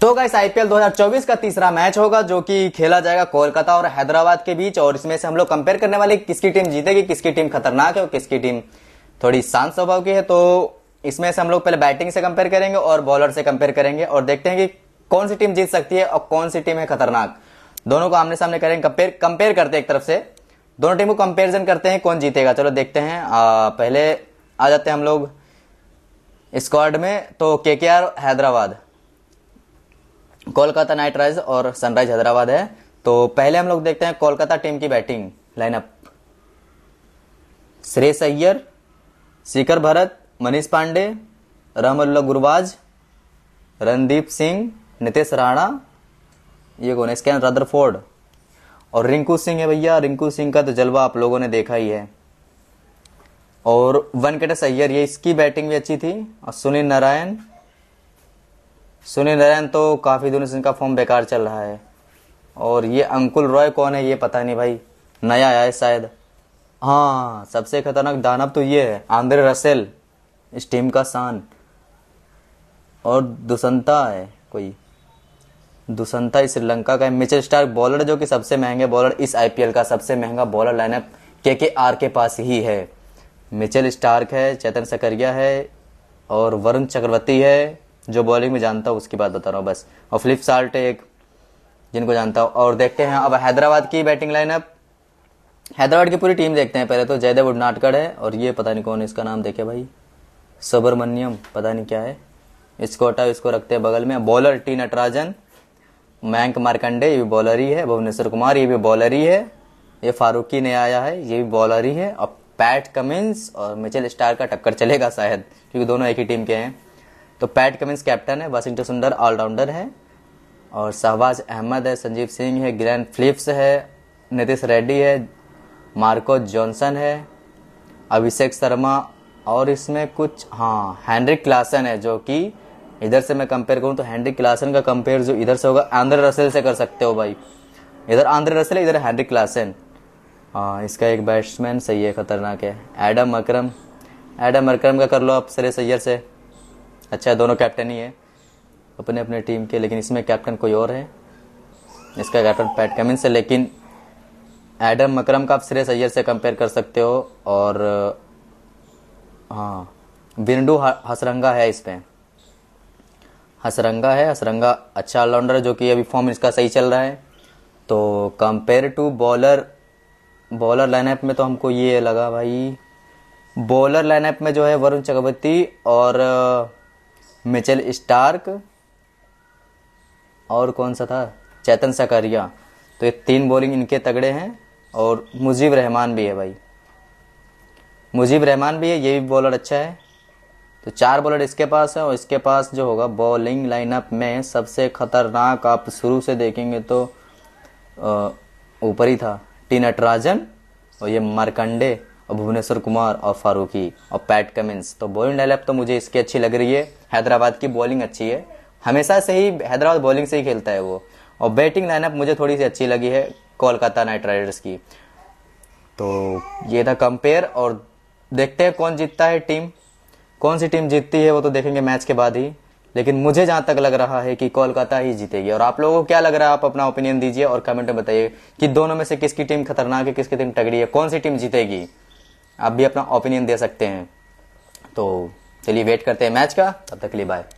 तो guys IPL 2024 का तीसरा मैच होगा जो कि खेला जाएगा कोलकाता और हैदराबाद के बीच और इसमें से हम लोग कंपेयर करने वाले किसकी टीम जीतेगी किसकी टीम खतरनाक है और किसकी टीम थोड़ी शांत स्वभाव की है तो इसमें से हम लोग पहले बैटिंग से कंपेयर करेंगे और बॉलर से कंपेयर करेंगे और देखते हैं कि कौन सी टीम जीत सकती है और कौन सी टीम है खतरनाक दोनों को आमने सामने करेंगे कंपेयर कंपेयर करते हैं एक तरफ से दोनों टीम को कंपेरिजन करते हैं कौन जीतेगा चलो देखते हैं आ, पहले आ जाते हैं हम लोग स्क्वाड में तो के हैदराबाद कोलकाता नाइट राइज और सनराइज हैदराबाद है तो पहले हम लोग देखते हैं कोलकाता टीम की बैटिंग लाइनअप श्रेय अय्यर शिखर भरत मनीष पांडे रहमतुल्ला गुरबाज रणदीप सिंह नितेश राणा ये कौन है इसके स्कैन रदरफोर्ड और रिंकू सिंह है भैया रिंकू सिंह का तो जलवा आप लोगों ने देखा ही है और वन अय्यर ये इसकी बैटिंग भी अच्छी थी और सुनील नारायण सुनील नारायण तो काफ़ी दिनों से इनका फॉर्म बेकार चल रहा है और ये अंकुल रॉय कौन है ये पता नहीं भाई नया आया है शायद हाँ सबसे खतरनाक दानव तो ये है आंद्रे रसेल इस टीम का शान और दुसंता है कोई दुसंता श्रीलंका का मिचल स्टार बॉलर जो कि सबसे महंगे बॉलर इस आईपीएल का सबसे महंगा बॉलर लाइनअप के के आर के पास ही है मिचेल स्टार्क है चेतन सकरिया है और वरुण चक्रवर्ती है जो बॉलिंग में जानता हूँ उसकी बात बता रहा हूँ बस और फ्लिप साल्ट एक जिनको जानता हूँ और देखते हैं अब हैदराबाद की बैटिंग लाइनअप हैदराबाद की पूरी टीम देखते हैं पहले तो जयदेव उडनाटकर है और ये पता नहीं कौन इसका नाम देखे भाई सुब्रमण्यम पता नहीं क्या है इसको हटा इसको रखते हैं बगल में बॉलर टी नटराजन मैंक मार्कंडे ये भी बॉलर ही है भुवनेश्वर कुमार ये भी बॉलर ही है ये फारूकी ने आया है ये भी बॉलर ही है अब पैट कमिंस और मिचेल स्टार का टक्कर चलेगा शायद क्योंकि दोनों एक ही टीम के हैं तो पैट कमिंस कैप्टन है वाशिंगटन सुंदर ऑलराउंडर है और शहबाज अहमद है संजीव सिंह है ग्रैंड फ्लिप्स है नितिश रेड्डी है मार्को जॉनसन है अभिषेक शर्मा और इसमें कुछ हाँ हैंड्रिक क्लासन है जो कि इधर से मैं कंपेयर करूँ तो हैंड्रिक क्लासन का कंपेयर जो इधर से होगा आंध्र रसेल से कर सकते हो भाई इधर आंध्र रसेल इधर हैंड्रिक क्लासन हाँ इसका एक बैट्समैन सही है ख़तरनाक है एडम अक्रम एडम अक्रम का कर लो आप सरे सैयर से अच्छा दोनों कैप्टन ही है अपने अपने टीम के लेकिन इसमें कैप्टन कोई और है इसका कैप्टन पैट कमिंस है लेकिन एडम मकरम का आप श्रेयस अय्यर से कंपेयर कर सकते हो और हाँ विंडू हसरंगा है इसमें हसरंगा है हसरंगा अच्छा ऑलराउंडर है जो कि अभी फॉर्म इसका सही चल रहा है तो compare to bowler bowler lineup में तो हमको ये लगा भाई बॉलर लाइनअप में जो है वरुण चक्रवर्ती और मिचेल स्टार्क और कौन सा था चैतन सकरिया तो ये तीन बॉलिंग इनके तगड़े हैं और मुजीब रहमान भी है भाई मुजीब रहमान भी है ये भी बॉलर अच्छा है तो चार बॉलर इसके पास है और इसके पास जो होगा बॉलिंग लाइनअप में सबसे खतरनाक आप शुरू से देखेंगे तो ऊपर ही था टी नटराजन और ये मारकंडे और भुवनेश्वर कुमार और फारूकी और पैट कमिंस तो बॉलिंग डेवलप तो मुझे इसकी अच्छी लग रही है हैदराबाद की बॉलिंग अच्छी है हमेशा से ही हैदराबाद बॉलिंग से ही खेलता है वो और बैटिंग लाइनअप मुझे थोड़ी सी अच्छी लगी है कोलकाता नाइट राइडर्स की तो ये था कंपेयर और देखते हैं कौन जीतता है टीम कौन सी टीम जीतती है वो तो देखेंगे मैच के बाद ही लेकिन मुझे जहाँ तक लग रहा है कि कोलकाता ही जीतेगी और आप लोगों को क्या लग रहा है आप अपना ओपिनियन दीजिए और कमेंट में बताइए कि दोनों में से किसकी टीम खतरनाक है किसकी टीम तगड़ी है कौन सी टीम जीतेगी आप भी अपना ओपिनियन दे सकते हैं तो चलिए वेट करते हैं मैच का तब तक के लिए बाय